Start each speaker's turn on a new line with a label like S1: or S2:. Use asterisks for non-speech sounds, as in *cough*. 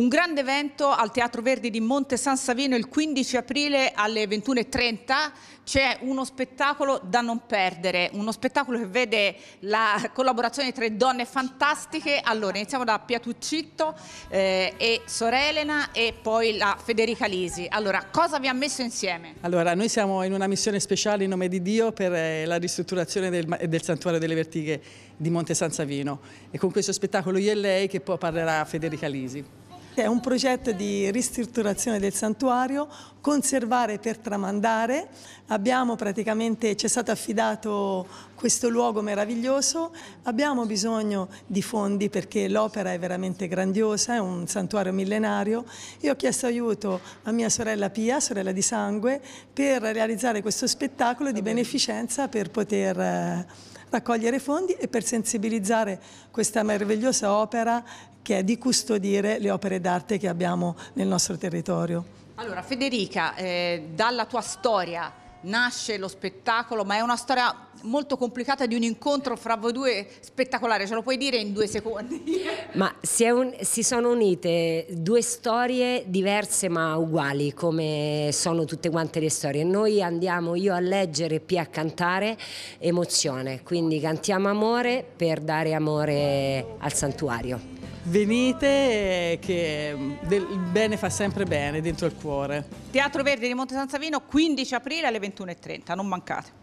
S1: Un grande evento al Teatro Verdi di Monte San Savino il 15 aprile alle 21.30 c'è uno spettacolo da non perdere, uno spettacolo che vede la collaborazione tra donne fantastiche. Allora, iniziamo da Piatuccitto eh, e Sorelena e poi la Federica Lisi. Allora, cosa vi ha messo insieme?
S2: Allora, noi siamo in una missione speciale in nome di Dio per eh, la ristrutturazione del, del, Santuario delle Vertighe di Monte San Savino e con questo spettacolo Io e Lei che poi parlerà Federica Lisi.
S3: È un progetto di ristrutturazione del santuario, conservare per tramandare. Abbiamo praticamente, ci è stato affidato questo luogo meraviglioso. Abbiamo bisogno di fondi perché l'opera è veramente grandiosa, è un santuario millenario. Io ho chiesto aiuto a mia sorella Pia, sorella di sangue, per realizzare questo spettacolo di beneficenza per poter eh, raccogliere fondi e per sensibilizzare questa meravigliosa opera che è di custodire le opere d'arte che abbiamo nel nostro territorio.
S1: Allora Federica, eh, dalla tua storia nasce lo spettacolo, ma è una storia molto complicata di un incontro fra voi due spettacolare, ce lo puoi dire in due secondi?
S4: *laughs* Ma si, un, si sono unite due storie diverse ma uguali, come sono tutte quante le storie. Noi andiamo io a leggere e P a cantare emozione, quindi cantiamo amore per dare amore al santuario venite
S2: che del bene fa sempre bene dentro il cuore.
S1: Teatro Verde di Monte San Savino 15 aprile alle 21.30, non mancate.